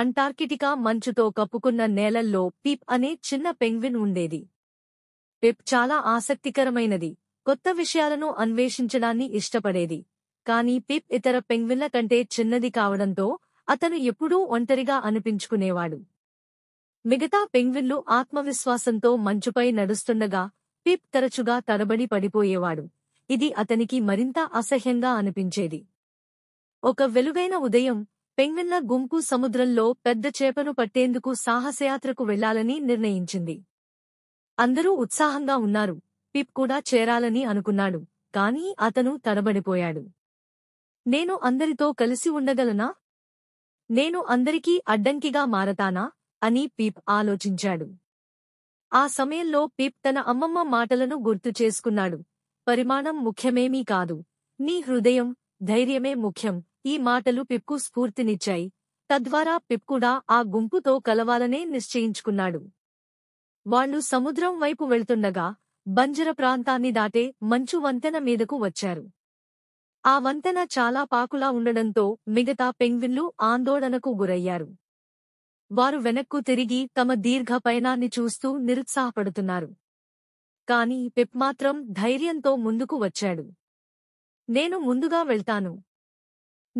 Antarctica మంచుతో కప్పుకున్న నేలల్లో పిప్ అనే చిన్న పెంగ్విన్ ఉండేది పిప్ చాలా ఆసక్తికరమైనది కొత్త విషయాలను అన్వేషించడాన్ని ఇష్టపడేది కాని పిప్ ఇతర పెంగ్విన్ల కంటే చిన్నది కావడంతో అతను ఎప్పుడూ ఒంటరిగా అనిపించుకునేవాడు మిగతా పెంగ్విన్లు ఆత్మవిశ్వాసంతో మంచుపై నడుస్తుండగా పిప్ తరచుగా తరబడి పడిపోయేవాడు ఇది అతనికి మరింత అసహ్యంగా అనిపించేది ఒక వెలుగైన ఉదయం పెంగన్న గుంపు సముద్రంలో పెద్ద చేపను పట్టేందుకు సాహసయాత్రకు వెళ్లాలని నిర్ణయించింది అందరూ ఉత్సాహంగా ఉన్నారు పిప్ కూడా చేరాలని అనుకున్నాడు కానీ అతను తడబడిపోయాడు నేను అందరితో కలిసి ఉండగలనా నేను అందరికీ అడ్డంకిగా మారతానా అని పీప్ ఆలోచించాడు ఆ సమయంలో పీప్ తన అమ్మమ్మ మాటలను గుర్తు చేసుకున్నాడు పరిమాణం ముఖ్యమేమీ కాదు నీ హృదయం ధైర్యమే ముఖ్యం ఈ మాటలు పిప్కు స్ఫూర్తినిచ్చాయి తద్వారా పిప్కుడా ఆ గుంపుతో కలవాలనే నిశ్చయించుకున్నాడు వాళ్లు సముద్రం వైపు వెళ్తుండగా బంజర ప్రాంతాన్ని దాటే మంచు వంతెన మీదకు వచ్చారు ఆ వంతెన చాలా పాకులా ఉండడంతో మిగతా పెంగ్విన్లు ఆందోళనకు గురయ్యారు వారు వెనక్కు తిరిగి తమ దీర్ఘ పయనాన్ని చూస్తూ నిరుత్సాహపడుతున్నారు కాని పిప్ మాత్రం ధైర్యంతో ముందుకు వచ్చాడు నేను ముందుగా వెళ్తాను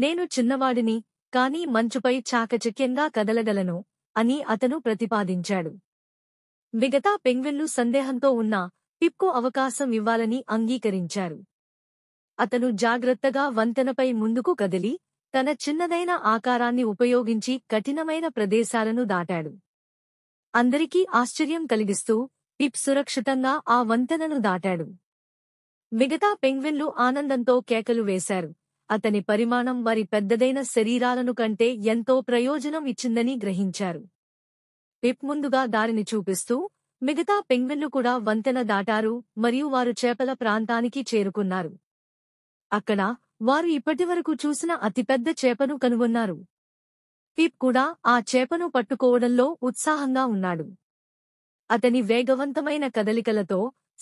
నేను చిన్నవాడిని కాని మంచుపై చాకచక్యంగా కదలగలను అని అతను ప్రతిపాదించాడు మిగతా పెంగ్విన్లు సందేహంతో ఉన్నా పిప్కు అవకాశం ఇవ్వాలని అంగీకరించారు అతను జాగ్రత్తగా వంతెనపై ముందుకు కదిలి తన చిన్నదైన ఆకారాన్ని ఉపయోగించి కఠినమైన ప్రదేశాలను దాటాడు అందరికీ ఆశ్చర్యం కలిగిస్తూ పిప్ సురక్షితంగా ఆ వంతెనను దాటాడు మిగతా పెంగ్విన్లు ఆనందంతో కేకలు వేశారు అతని పరిమాణం వారి పెద్దదైన శరీరాలను కంటే ఎంతో ప్రయోజనం ఇచ్చిందని గ్రహించారు పిప్ ముందుగా దారిని చూపిస్తూ మిగతా పెంగ్విన్లు కూడా వంతెన దాటారు మరియు వారు చేపల ప్రాంతానికి చేరుకున్నారు అక్కడ వారు ఇప్పటివరకు చూసిన అతిపెద్ద చేపను కనుగొన్నారు పిప్ కూడా ఆ చేపను పట్టుకోవడంలో ఉత్సాహంగా ఉన్నాడు అతని వేగవంతమైన కదలికలతో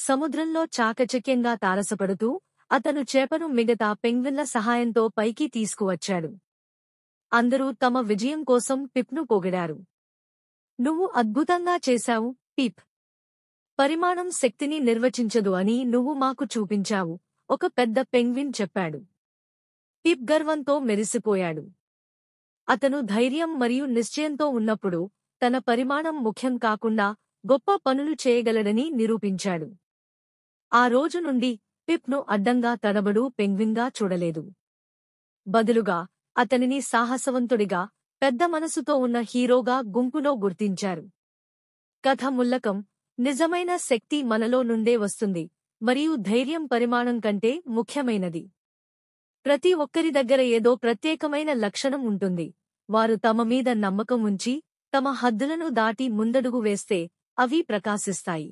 సముద్రంలో చాకచక్యంగా తారసపడుతూ అతను చేపను మిగతా పెంగ్విన్ల సహాయంతో పైకి తీసుకువచ్చాడు అందరూ తమ విజయం కోసం పిప్ను పొగిడారు నువ్వు అద్భుతంగా చేశావు పిప్ పరిమాణం శక్తిని నిర్వచించదు అని నువ్వు మాకు చూపించావు ఒక పెద్ద పెంగ్విన్ చెప్పాడు పిప్ గర్వంతో మెరిసిపోయాడు అతను ధైర్యం మరియు నిశ్చయంతో ఉన్నప్పుడు తన పరిమాణం ముఖ్యం కాకుండా గొప్ప పనులు చేయగలడని నిరూపించాడు ఆ రోజు నుండి పిప్ను అడ్డంగా తడబడు పెంగ్వింగా చూడలేదు బదులుగా అతనిని సాహసవంతుడిగా పెద్ద మనసుతో ఉన్న హీరోగా గుంపులో గుర్తించారు కథ ముల్లకం నిజమైన శక్తి మనలో నుండే వస్తుంది మరియు ధైర్యం పరిమాణం కంటే ముఖ్యమైనది ప్రతి ఒక్కరి దగ్గర ఏదో ప్రత్యేకమైన లక్షణం ఉంటుంది వారు తమ మీద నమ్మకం ఉంచి తమ హద్దులను దాటి ముందడుగు వేస్తే అవి ప్రకాశిస్తాయి